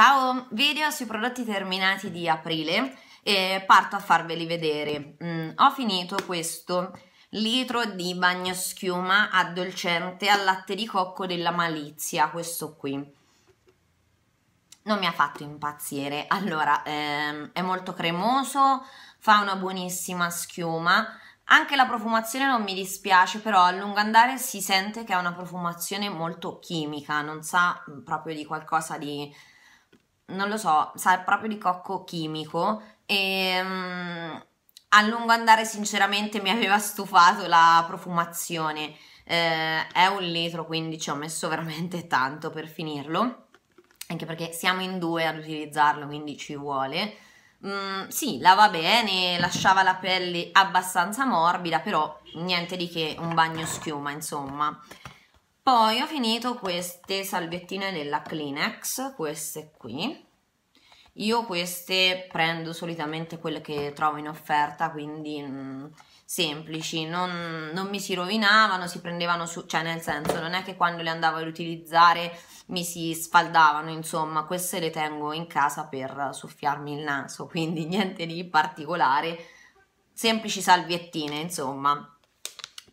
Ciao, video sui prodotti terminati di aprile e parto a farveli vedere. Mm, ho finito questo litro di bagnoschiuma addolcente al latte di cocco della Malizia, questo qui. Non mi ha fatto impazzire, allora ehm, è molto cremoso, fa una buonissima schiuma, anche la profumazione non mi dispiace, però a lungo andare si sente che è una profumazione molto chimica, non sa proprio di qualcosa di non lo so, sa proprio di cocco chimico e um, a lungo andare sinceramente mi aveva stufato la profumazione. Eh, è un litro quindi ci ho messo veramente tanto per finirlo, anche perché siamo in due ad utilizzarlo quindi ci vuole. Mm, sì, lava bene, lasciava la pelle abbastanza morbida, però niente di che un bagno schiuma, insomma. Poi ho finito queste salviettine della Kleenex, queste qui, io queste prendo solitamente quelle che trovo in offerta, quindi mh, mm, semplici, non, non, mi si rovinavano, si prendevano su, cioè nel senso non è che quando le andavo ad utilizzare mi si sfaldavano, insomma, queste le tengo in casa per soffiarmi il naso, quindi niente di particolare, semplici salviettine, insomma.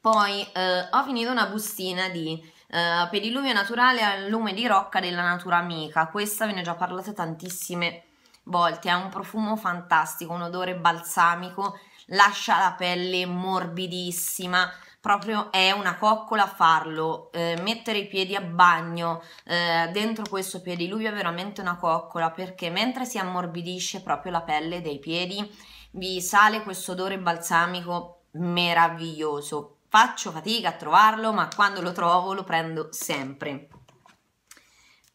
Poi eh, ho finito una bustina di eh, pediluvio naturale al lume di rocca della natura amica, questa ve ne ho già parlato tantissime volte, ha un profumo fantastico, un odore balsamico, lascia la pelle morbidissima, proprio è una coccola farlo, eh, mettere i piedi a bagno eh, dentro questo piediluvio è veramente una coccola perché mentre si ammorbidisce proprio la pelle dei piedi vi sale questo odore balsamico meraviglioso. Faccio fatica a trovarlo ma quando lo trovo lo prendo sempre.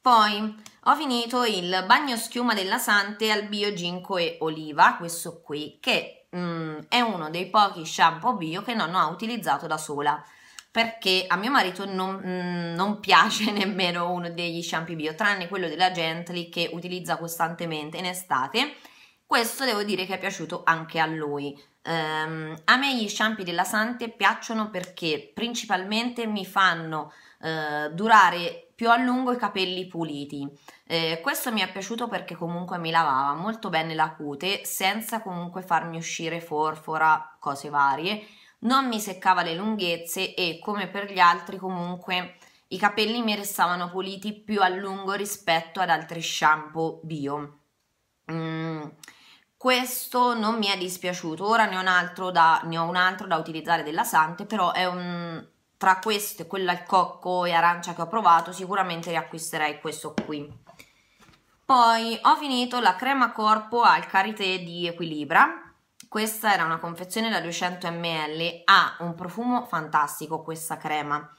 Poi ho finito il bagno schiuma della Sante al bio ginkgo e oliva, questo qui, che mm, è uno dei pochi shampoo bio che non ho utilizzato da sola perché a mio marito non, mm, non, piace nemmeno uno degli shampoo bio, tranne quello della Gently che utilizza costantemente in estate questo devo dire che è piaciuto anche a lui. Um, a me gli shampoo della Sante piacciono perché principalmente mi fanno uh, durare più a lungo i capelli puliti. Eh, questo mi è piaciuto perché comunque mi lavava molto bene la cute senza comunque farmi uscire forfora, cose varie. Non mi seccava le lunghezze e come per gli altri comunque i capelli mi restavano puliti più a lungo rispetto ad altri shampoo bio. Mm questo non mi è dispiaciuto, ora ne ho, da, ne ho un altro da, utilizzare della Sante, però è un, tra questo e quello al cocco e arancia che ho provato sicuramente riacquisterei questo qui. Poi ho finito la crema corpo al karité di Equilibra, questa era una confezione da 200 ml, ha un profumo fantastico questa crema.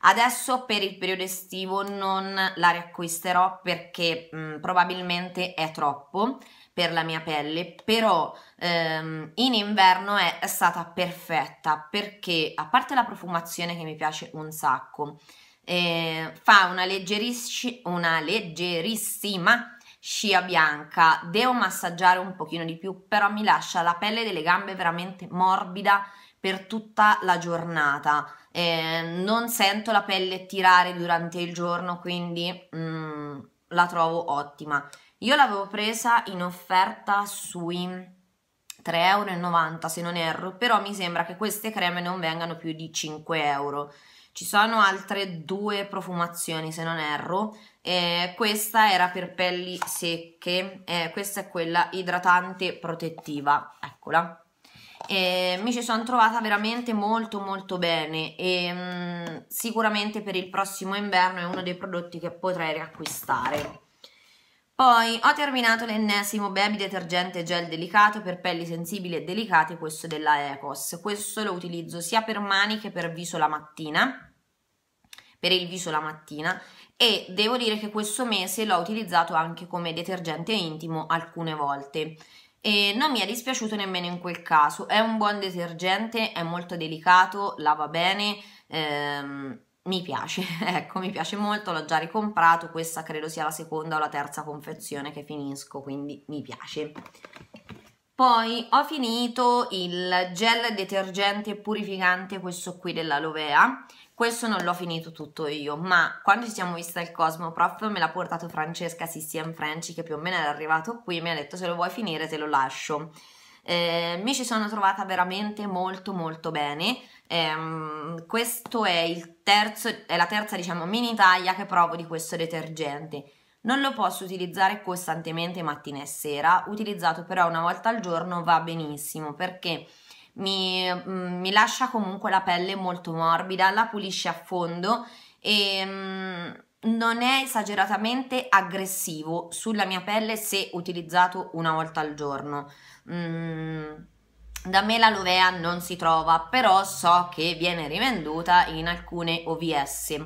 Adesso per il periodo estivo non la riacquisterò perché mh, probabilmente è troppo, per la mia pelle, però ehm, in inverno è, è stata perfetta perché a parte la profumazione che mi piace un sacco, eh, fa una, leggeriss- una leggerissima scia bianca, devo massaggiare un pochino di più, però mi lascia la pelle delle gambe veramente morbida per tutta la giornata. Eh, non sento la pelle tirare durante il giorno, quindi mm, la trovo ottima. Io l'avevo presa in offerta sui 3,90€ se non erro, però mi sembra che queste creme non vengano più di 5 euro. Ci sono altre due profumazioni se non erro, eh, questa era per pelli secche, eh, questa è quella idratante protettiva, eccola. Eh, mi ci sono trovata veramente molto molto bene e mh, mm, sicuramente per il prossimo inverno è uno dei prodotti che potrei riacquistare poi ho terminato l'ennesimo baby detergente gel delicato per pelli sensibili e delicate, questo della Ecos. Questo lo utilizzo sia per mani che per viso la mattina, per il viso la mattina e devo dire che questo mese l'ho utilizzato anche come detergente intimo alcune volte e non mi è dispiaciuto nemmeno in quel caso, è un buon detergente, è molto delicato, lava bene, ehm, mi piace, ecco, mi piace molto, l'ho già ricomprato, questa credo sia la seconda o la terza confezione che finisco, quindi mi piace. Poi ho finito il gel detergente purificante, questo qui della Lovea. questo non l'ho finito tutto io, ma quando ci siamo viste al Cosmoprof me l'ha portato Francesca Sissi French, che più o meno era arrivato qui, mi ha detto se lo vuoi finire te lo lascio. Eh, mi ci sono trovata veramente molto molto bene. Eh, questo è, il terzo, è la terza diciamo mini taglia che provo di questo detergente. Non lo posso utilizzare costantemente mattina e sera, utilizzato però una volta al giorno va benissimo perché mi, mm, mi lascia comunque la pelle molto morbida, la pulisce a fondo e mm, non è esageratamente aggressivo sulla mia pelle se utilizzato una volta al giorno. Mm, da me l'aloe non si trova, però so che viene rivenduta in alcune OVS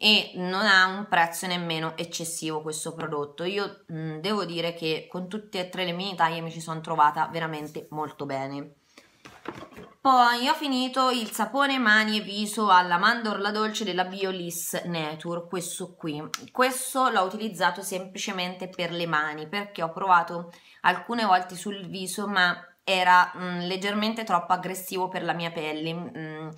e non ha un prezzo nemmeno eccessivo questo prodotto. Io mh, mm, devo dire che con tutte e tre le mie taglie mi ci sono trovata veramente molto bene. Poi ho finito il sapone mani e viso alla mandorla dolce della Biolis Nature, questo qui. Questo l'ho utilizzato semplicemente per le mani perché ho provato alcune volte sul viso ma era mh, mm, leggermente troppo aggressivo per la mia pelle. Mh, mm,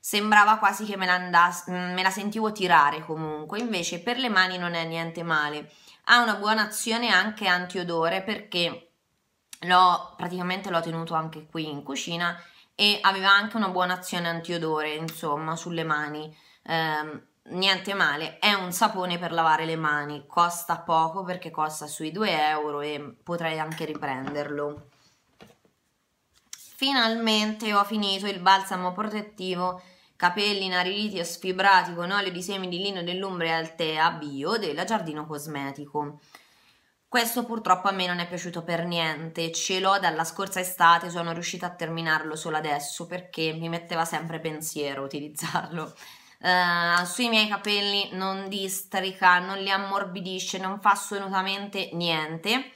sembrava quasi che me la, andasse, mh, mm, me la sentivo tirare comunque, invece per le mani non è niente male. Ha una buona azione anche antiodore perché l'ho praticamente l'ho tenuto anche qui in cucina e aveva anche una buona azione antiodore insomma sulle mani eh, niente male è un sapone per lavare le mani costa poco perché costa sui 2 euro e potrei anche riprenderlo finalmente ho finito il balsamo protettivo capelli inariditi e sfibrati con olio di semi di lino dell'Umbria Altea Bio della Giardino Cosmetico questo purtroppo a me non è piaciuto per niente, ce l'ho dalla scorsa estate, sono riuscita a terminarlo solo adesso perché mi metteva sempre pensiero utilizzarlo. Uh, sui miei capelli non districa, non li ammorbidisce, non fa assolutamente niente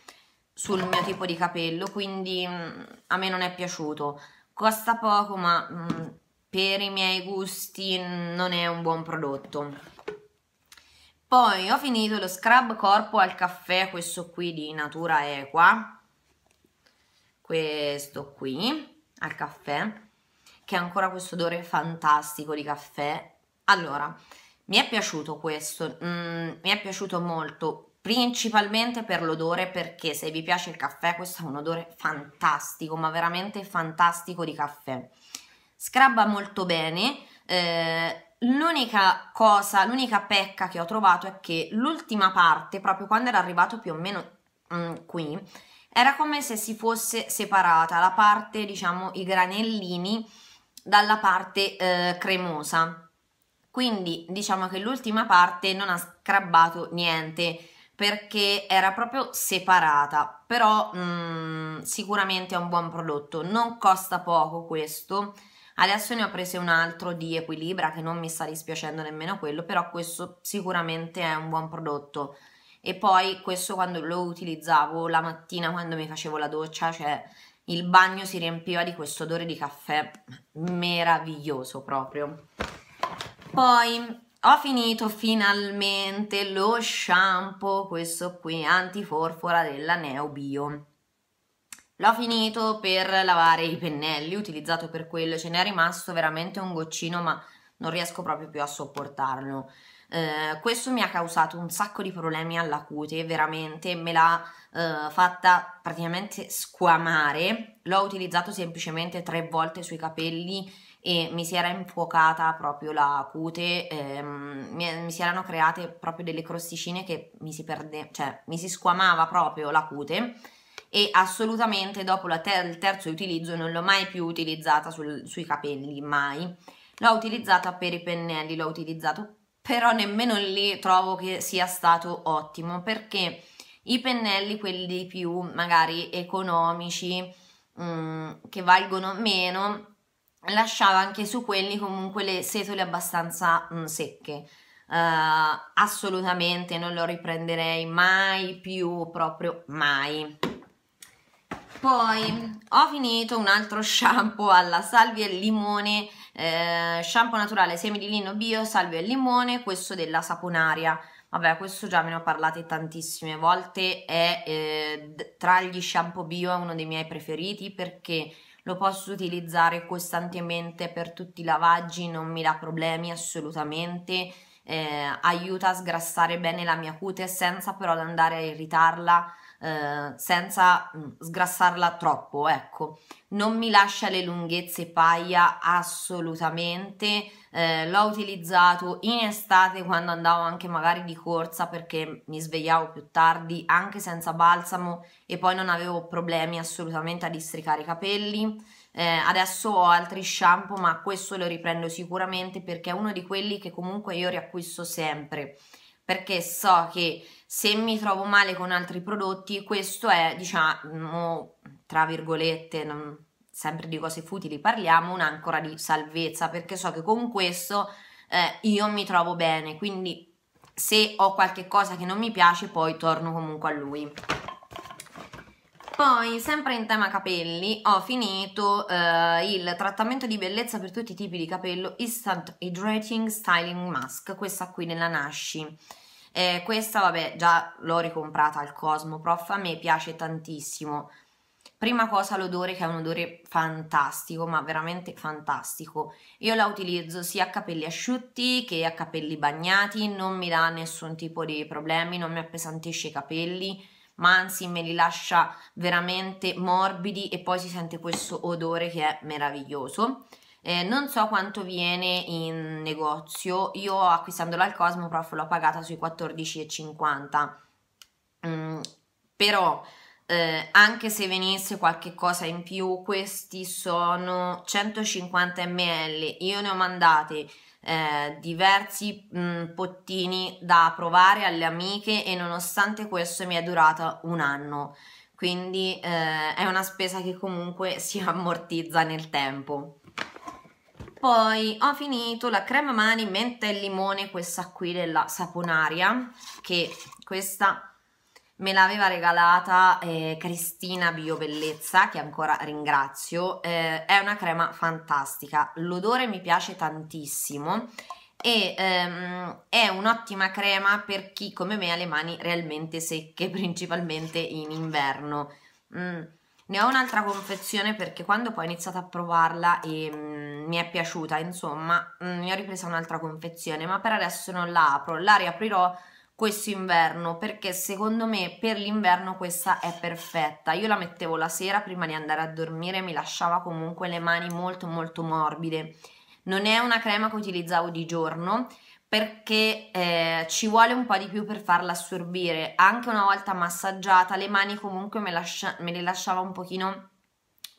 sul mio tipo di capello, quindi mh, mm, a me non è piaciuto. Costa poco ma mh, mm, per i miei gusti mm, non è un buon prodotto. Poi ho finito lo scrub corpo al caffè, questo qui di Natura Equa, questo qui al caffè, che ha ancora questo odore fantastico di caffè. Allora, mi è piaciuto questo, mm, mi è piaciuto molto, principalmente per l'odore, perché se vi piace il caffè questo ha un odore fantastico, ma veramente fantastico di caffè. Scrubba molto bene, eh, L'unica cosa, l'unica pecca che ho trovato è che l'ultima parte, proprio quando era arrivato più o meno mm, qui, era come se si fosse separata la parte, diciamo, i granellini dalla parte eh, cremosa. Quindi diciamo che l'ultima parte non ha scrabbato niente perché era proprio separata, però mm, sicuramente è un buon prodotto, non costa poco questo, Adesso ne ho prese un altro di Equilibra che non mi sta dispiacendo nemmeno quello, però questo sicuramente è un buon prodotto. E poi questo quando lo utilizzavo la mattina quando mi facevo la doccia, cioè il bagno si riempiva di questo odore di caffè meraviglioso proprio. Poi ho finito finalmente lo shampoo, questo qui antiforfora della Neo Bio L'ho finito per lavare i pennelli, utilizzato per quello, ce n'è rimasto veramente un goccino ma non riesco proprio più a sopportarlo. Eh, questo mi ha causato un sacco di problemi alla cute, veramente me l'ha eh, fatta praticamente squamare. L'ho utilizzato semplicemente tre volte sui capelli e mi si era infuocata proprio la cute, ehm, mi, mi, si erano create proprio delle crosticine che mi si perde, cioè mi si squamava proprio la cute e assolutamente dopo ter il terzo utilizzo non l'ho mai più utilizzata sul, sui capelli, mai. L'ho utilizzata per i pennelli, l'ho utilizzato, però nemmeno lì trovo che sia stato ottimo perché i pennelli, quelli più magari economici, mh, mm, che valgono meno, lasciava anche su quelli comunque le setole abbastanza mh, mm, secche. Uh, assolutamente non lo riprenderei mai più, proprio mai poi ho finito un altro shampoo alla salvia e limone eh, shampoo naturale semi di lino bio salvia e limone questo della saponaria vabbè questo già me ne ho parlato tantissime volte è eh, tra gli shampoo bio è uno dei miei preferiti perché lo posso utilizzare costantemente per tutti i lavaggi non mi dà problemi assolutamente eh, aiuta a sgrassare bene la mia cute senza però andare a irritarla eh, senza mm, sgrassarla troppo, ecco. Non mi lascia le lunghezze paia assolutamente, eh, l'ho utilizzato in estate quando andavo anche magari di corsa perché mi svegliavo più tardi anche senza balsamo e poi non avevo problemi assolutamente a districare i capelli. Eh, adesso ho altri shampoo, ma questo lo riprendo sicuramente perché è uno di quelli che comunque io riacquisto sempre perché so che se mi trovo male con altri prodotti, questo è, diciamo, tra virgolette, non, sempre di cose futili parliamo, un'ancora di salvezza, perché so che con questo eh, io mi trovo bene, quindi se ho qualche cosa che non mi piace poi torno comunque a lui. Poi, sempre in tema capelli, ho finito eh, il trattamento di bellezza per tutti i tipi di capello Instant Hydrating Styling Mask, questa qui nella Nashi. Eh, questa, vabbè, già l'ho ricomprata al Cosmo Prof, a me piace tantissimo. Prima cosa l'odore che è un odore fantastico, ma veramente fantastico. Io la utilizzo sia a capelli asciutti che a capelli bagnati, non mi dà nessun tipo di problemi, non mi appesantisce i capelli, ma anzi me li lascia veramente morbidi e poi si sente questo odore che è meraviglioso. Eh, non so quanto viene in negozio, io acquistandola al Cosmo Prof l'ho pagata sui 14,50 mm, però eh, anche se venisse qualche cosa in più questi sono 150 ml, io ne ho mandate eh, diversi mh, mm, pottini da provare alle amiche e nonostante questo mi è durata un anno. Quindi eh, è una spesa che comunque si ammortizza nel tempo. Poi ho finito la crema mani menta e limone, questa qui della Saponaria, che questa me l'aveva regalata eh, Cristina Biobellezza, che ancora ringrazio, eh, è una crema fantastica, l'odore mi piace tantissimo e ehm, è un'ottima crema per chi come me ha le mani realmente secche, principalmente in inverno. Mm. Ne ho un'altra confezione perché quando poi ho iniziato a provarla e mm, mi è piaciuta, insomma, mm, ne ho ripresa un'altra confezione, ma per adesso non la apro, la riaprirò questo inverno perché secondo me per l'inverno questa è perfetta io la mettevo la sera prima di andare a dormire mi lasciava comunque le mani molto molto morbide non è una crema che utilizzavo di giorno perché eh, ci vuole un po' di più per farla assorbire anche una volta massaggiata le mani comunque me, lascia, me le lasciava un pochino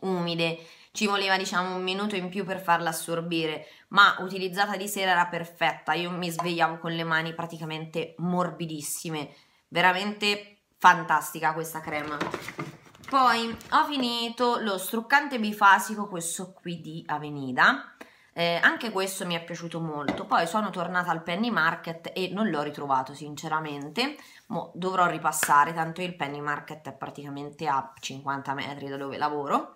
umide ci voleva diciamo un minuto in più per farla assorbire, ma utilizzata di sera era perfetta, io mi svegliavo con le mani praticamente morbidissime, veramente fantastica questa crema. Poi ho finito lo struccante bifasico, questo qui di Avenida, eh, anche questo mi è piaciuto molto, poi sono tornata al Penny Market e non l'ho ritrovato sinceramente, Mo dovrò ripassare, tanto il Penny Market è praticamente a 50 metri da dove lavoro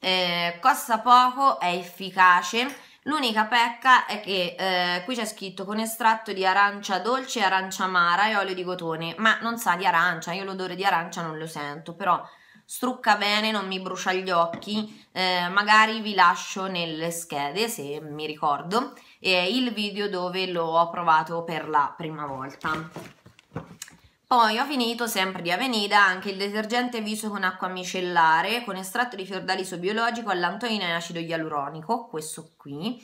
eh, costa poco, è efficace. L'unica pecca è che eh, qui c'è scritto con estratto di arancia dolce, arancia amara e olio di cotone, ma non sa di arancia, io l'odore di arancia non lo sento, però strucca bene, non mi brucia gli occhi, eh, magari vi lascio nelle schede se mi ricordo eh, il video dove lo ho provato per la prima volta. Poi ho finito sempre di Avenida anche il detergente viso con acqua micellare con estratto di fiordaliso biologico all'antonina e acido ialuronico, questo qui.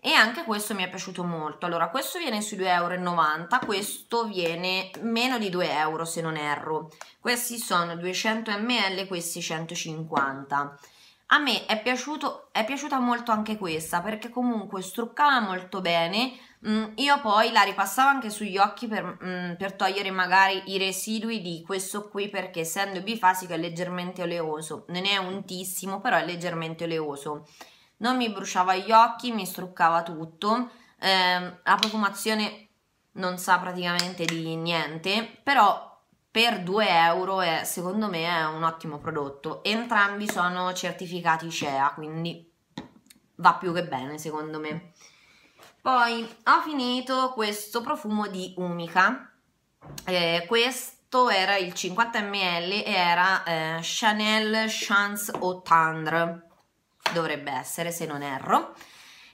E anche questo mi è piaciuto molto. Allora, questo viene sui 2,90 euro, questo viene meno di 2 euro se non erro. Questi sono 200 ml, questi 150 ml. A me è, piaciuto, è piaciuta molto anche questa perché comunque struccava molto bene, mh, mm, io poi la ripassavo anche sugli occhi per, mh, mm, per, togliere magari i residui di questo qui perché essendo bifasico è leggermente oleoso, non è untissimo però è leggermente oleoso, non mi bruciava gli occhi, mi struccava tutto, eh, la profumazione non sa praticamente di niente, però per 2 euro è, secondo me è un ottimo prodotto. Entrambi sono certificati CEA, quindi va più che bene secondo me. Poi ho finito questo profumo di Umica, eh, questo era il 50 ml e era eh, Chanel Chance au Tendre, dovrebbe essere se non erro.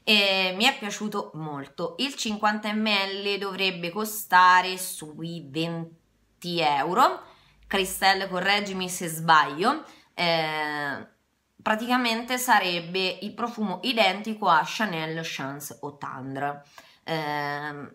E mi è piaciuto molto. Il 50 ml dovrebbe costare sui 20 euro. Cristelle, correggimi se sbaglio. Eh, praticamente sarebbe il profumo identico a Chanel Chance Otandre. Eh,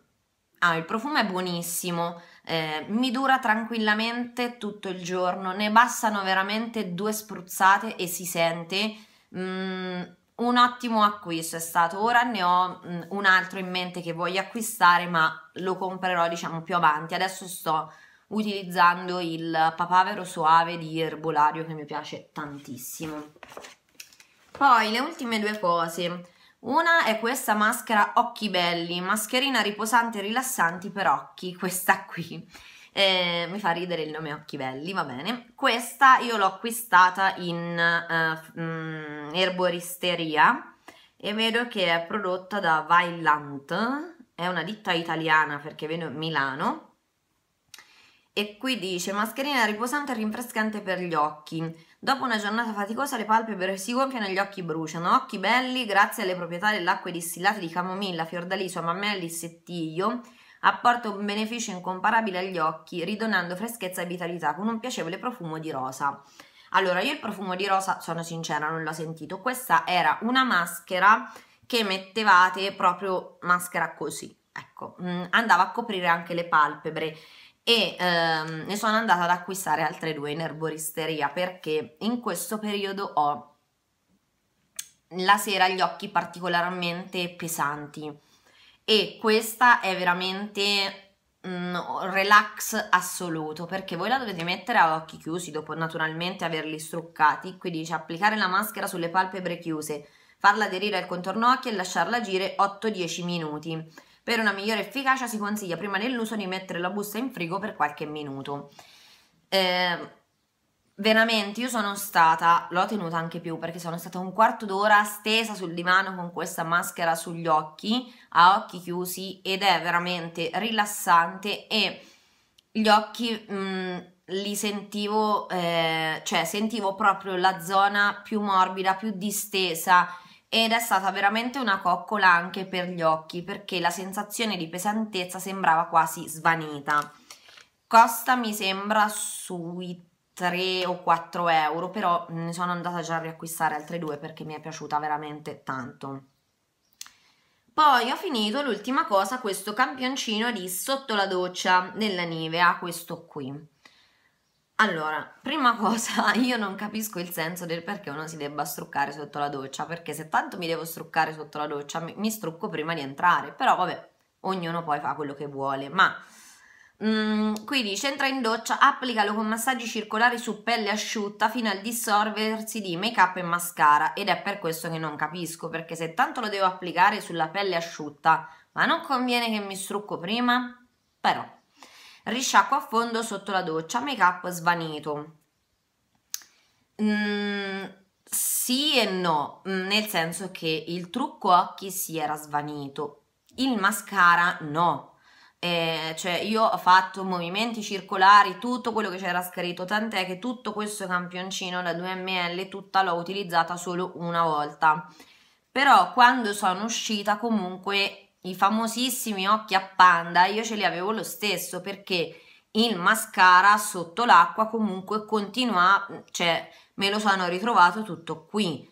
ah, il profumo è buonissimo, eh, mi dura tranquillamente tutto il giorno, ne bastano veramente due spruzzate e si sente. Mm, un ottimo acquisto è stato, ora ne ho mm, un altro in mente che voglio acquistare ma lo comprerò diciamo più avanti, adesso sto utilizzando il papavero soave di Erbolario che mi piace tantissimo. Poi le ultime due cose. Una è questa maschera occhi belli, mascherina riposante e rilassante per occhi, questa qui. Eh, mi fa ridere il nome occhi belli, va bene. Questa io l'ho acquistata in uh, eh, mh, mm, erboristeria e vedo che è prodotta da Vailant, è una ditta italiana perché vedo Milano e qui dice mascherina riposante e rinfrescante per gli occhi. Dopo una giornata faticosa le palpebre si gonfiano e gli occhi bruciano. Occhi belli grazie alle proprietà dell'acqua distillata di camomilla, fiordaliso, amammelli e settiglio apporta un beneficio incomparabile agli occhi, ridonando freschezza e vitalità con un piacevole profumo di rosa. Allora, io il profumo di rosa, sono sincera, non l'ho sentito. Questa era una maschera che mettevate proprio maschera così, ecco, mm, andava a coprire anche le palpebre e ehm, ne sono andata ad acquistare altre due in erboristeria perché in questo periodo ho la sera gli occhi particolarmente pesanti e questa è veramente un relax assoluto perché voi la dovete mettere a occhi chiusi dopo naturalmente averli struccati qui dice applicare la maschera sulle palpebre chiuse farla aderire al contorno occhi e lasciarla agire 8-10 minuti per una migliore efficacia si consiglia prima dell'uso di mettere la busta in frigo per qualche minuto. Eh, veramente io sono stata, l'ho tenuta anche più perché sono stata un quarto d'ora stesa sul divano con questa maschera sugli occhi, a occhi chiusi ed è veramente rilassante e gli occhi mh, mm, li sentivo, eh, cioè sentivo proprio la zona più morbida, più distesa ed è stata veramente una coccola anche per gli occhi perché la sensazione di pesantezza sembrava quasi svanita. Costa mi sembra sui 3 o 4 euro, però ne sono andata già a riacquistare altre due perché mi è piaciuta veramente tanto. Poi ho finito l'ultima cosa, questo campioncino di sotto la doccia della Nivea, ah, questo qui. Allora, prima cosa, io non capisco il senso del perché uno si debba struccare sotto la doccia, perché se tanto mi devo struccare sotto la doccia, mi, strucco prima di entrare, però vabbè, ognuno poi fa quello che vuole, ma mm, qui dice entra in doccia, applicalo con massaggi circolari su pelle asciutta fino al dissolversi di make up e mascara ed è per questo che non capisco, perché se tanto lo devo applicare sulla pelle asciutta, ma non conviene che mi strucco prima? Però risciacquo a fondo sotto la doccia, make up svanito. Mm, sì e no, mm, nel senso che il trucco occhi si era svanito, il mascara no. Eh, cioè io ho fatto movimenti circolari, tutto quello che c'era scritto, tant'è che tutto questo campioncino da 2 ml tutta l'ho utilizzata solo una volta. Però quando sono uscita comunque i famosissimi occhi a panda, io ce li avevo lo stesso perché il mascara sotto l'acqua comunque continua, cioè me lo sono ritrovato tutto qui.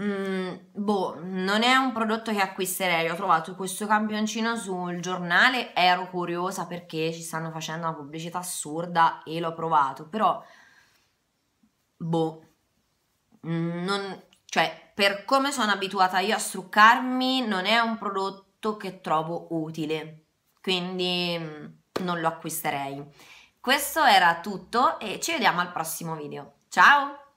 Mm, boh, non è un prodotto che acquisterei. Ho trovato questo campioncino sul giornale, ero curiosa perché ci stanno facendo una pubblicità assurda e l'ho provato, però boh, mm, non, cioè per come sono abituata io a struccarmi, non è un prodotto che trovo utile, quindi mm, non lo acquisterei. Questo era tutto e ci vediamo al prossimo video. Ciao!